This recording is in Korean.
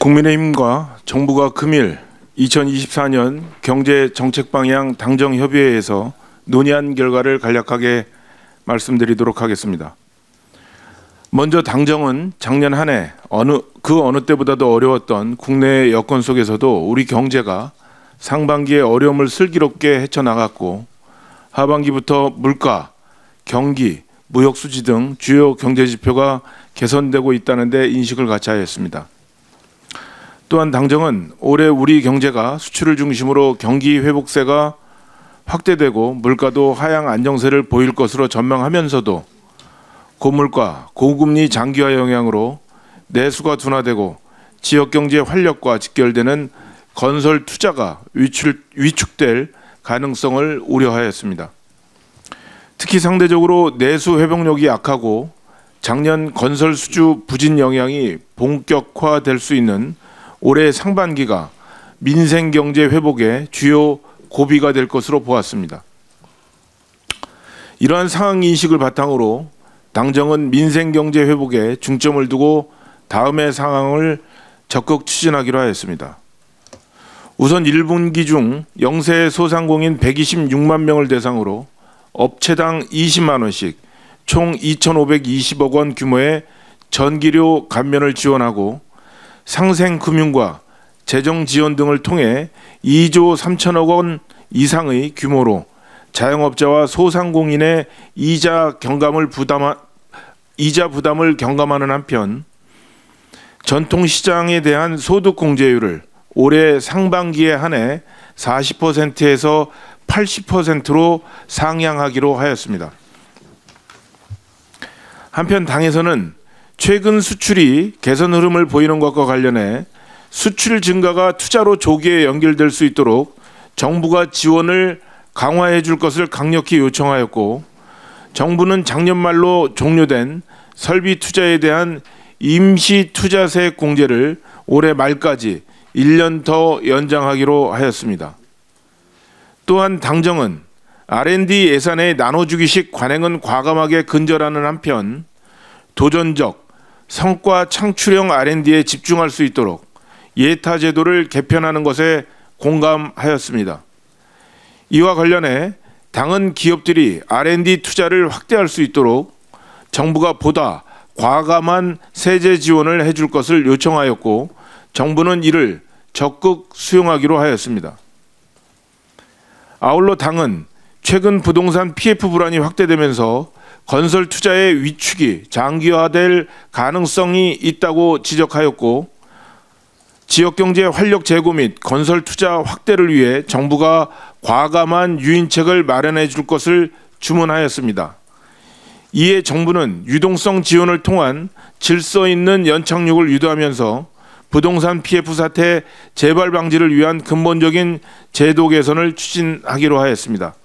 국민의힘과 정부가 금일 2024년 경제 정책 방향 당정 협의회에서 논의한 결과를 간략하게 말씀드리도록 하겠습니다. 먼저 당정은 작년 한해 어느 그 어느 때보다도 어려웠던 국내 여건 속에서도 우리 경제가 상반기에 어려움을 슬기롭게 헤쳐나갔고 하반기부터 물가, 경기, 무역 수지 등 주요 경제 지표가 개선되고 있다는 데 인식을 갖춰야 했습니다. 또한 당정은 올해 우리 경제가 수출을 중심으로 경기 회복세가 확대되고 물가도 하향 안정세를 보일 것으로 전망하면서도 고물가, 고금리 장기화 영향으로 내수가 둔화되고 지역 경제 활력과 직결되는 건설 투자가 위축, 될 가능성을 우려하였습니다. 특히 상대적으로 내수 회복력이 약하고 작년 건설 수주 부진 영향이 본격화될 수 있는 올해 상반기가 민생 경제 회복의 주요 고비가 될 것으로 보았습니다. 이러한 상황 인식을 바탕으로 당정은 민생 경제 회복에 중점을 두고 다음의 상황을 적극 추진하기로 하였습니다. 우선 1분기 중 영세 소상공인 126만 명을 대상으로 업체당 20만 원씩 총 2,520억 원 규모의 전기료 감면을 지원하고 상생금융과 재정지원 등을 통해 2조 3천억 원 이상의 규모로 자영업자와 소상공인의 이자 경감을 부담 이자 부담을 경감하는 한편 전통시장에 대한 소득공제율을 올해 상반기에 한해 40%에서 80%로 상향하기로 하였습니다. 한편 당에서는 최근 수출이 개선 흐름을 보이는 것과 관련해 수출 증가가 투자로 조기에 연결될 수 있도록 정부가 지원을 강화해 줄 것을 강력히 요청하였고 정부는 작년 말로 종료된 설비 투자에 대한 임시 투자세 공제를 올해 말까지 1년 더 연장하기로 하였습니다. 또한 당정은 R&D 예산의 나눠주기식 관행은 과감하게 근절하는 한편 도전적 성과 창출형 R&D에 집중할 수 있도록 예타 제도를 개편하는 것에 공감하였습니다. 이와 관련해 당은 기업들이 R&D 투자를 확대할 수 있도록 정부가 보다 과감한 세제 지원을 해줄 것을 요청하였고 정부는 이를 적극 수용하기로 하였습니다. 아울러 당은 최근 부동산 PF 불안이 확대되면서 건설 투자의 위축이 장기화될 가능성이 있다고 지적하였고 지역경제 활력 제고 및 건설 투자 확대를 위해 정부가 과감한 유인책을 마련해 줄 것을 주문하였습니다. 이에 정부는 유동성 지원을 통한 질서 있는 연착륙을 유도하면서 부동산 PF 사태 재발 방지를 위한 근본적인 제도 개선을 추진하기로 하였습니다.